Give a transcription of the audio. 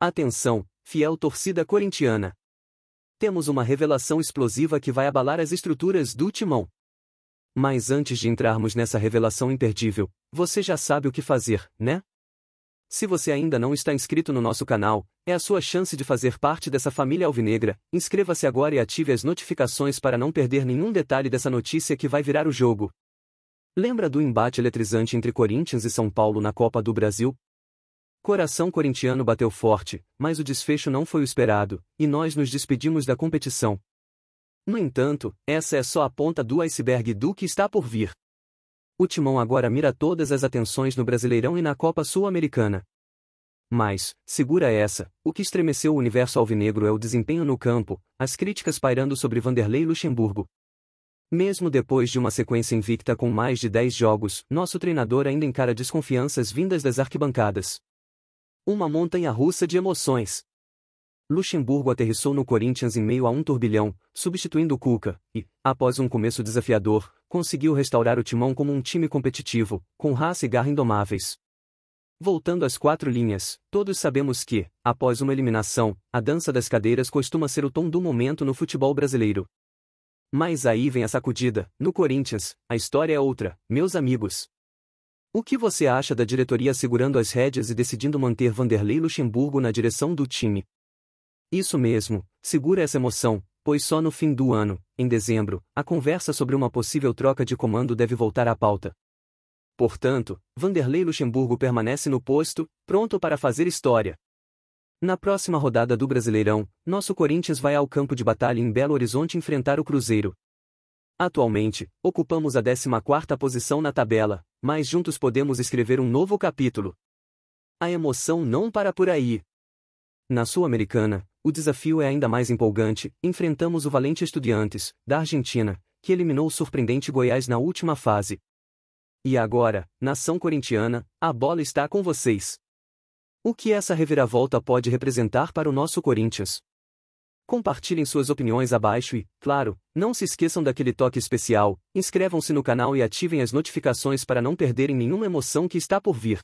Atenção, fiel torcida corintiana! Temos uma revelação explosiva que vai abalar as estruturas do timão. Mas antes de entrarmos nessa revelação imperdível, você já sabe o que fazer, né? Se você ainda não está inscrito no nosso canal, é a sua chance de fazer parte dessa família alvinegra. Inscreva-se agora e ative as notificações para não perder nenhum detalhe dessa notícia que vai virar o jogo. Lembra do embate eletrizante entre Corinthians e São Paulo na Copa do Brasil? Coração corintiano bateu forte, mas o desfecho não foi o esperado, e nós nos despedimos da competição. No entanto, essa é só a ponta do iceberg do que está por vir. O Timão agora mira todas as atenções no Brasileirão e na Copa Sul-Americana. Mas, segura essa, o que estremeceu o universo alvinegro é o desempenho no campo, as críticas pairando sobre Vanderlei Luxemburgo. Mesmo depois de uma sequência invicta com mais de 10 jogos, nosso treinador ainda encara desconfianças vindas das arquibancadas. Uma montanha russa de emoções. Luxemburgo aterrissou no Corinthians em meio a um turbilhão, substituindo Cuca, e, após um começo desafiador, conseguiu restaurar o timão como um time competitivo, com raça e garra indomáveis. Voltando às quatro linhas, todos sabemos que, após uma eliminação, a dança das cadeiras costuma ser o tom do momento no futebol brasileiro. Mas aí vem a sacudida, no Corinthians, a história é outra, meus amigos. O que você acha da diretoria segurando as rédeas e decidindo manter Vanderlei Luxemburgo na direção do time? Isso mesmo, segura essa emoção, pois só no fim do ano, em dezembro, a conversa sobre uma possível troca de comando deve voltar à pauta. Portanto, Vanderlei Luxemburgo permanece no posto, pronto para fazer história. Na próxima rodada do Brasileirão, nosso Corinthians vai ao campo de batalha em Belo Horizonte enfrentar o Cruzeiro, Atualmente, ocupamos a 14ª posição na tabela, mas juntos podemos escrever um novo capítulo. A emoção não para por aí. Na Sul-Americana, o desafio é ainda mais empolgante, enfrentamos o valente Estudiantes, da Argentina, que eliminou o surpreendente Goiás na última fase. E agora, nação corintiana, a bola está com vocês. O que essa reviravolta pode representar para o nosso Corinthians? Compartilhem suas opiniões abaixo e, claro, não se esqueçam daquele toque especial, inscrevam-se no canal e ativem as notificações para não perderem nenhuma emoção que está por vir.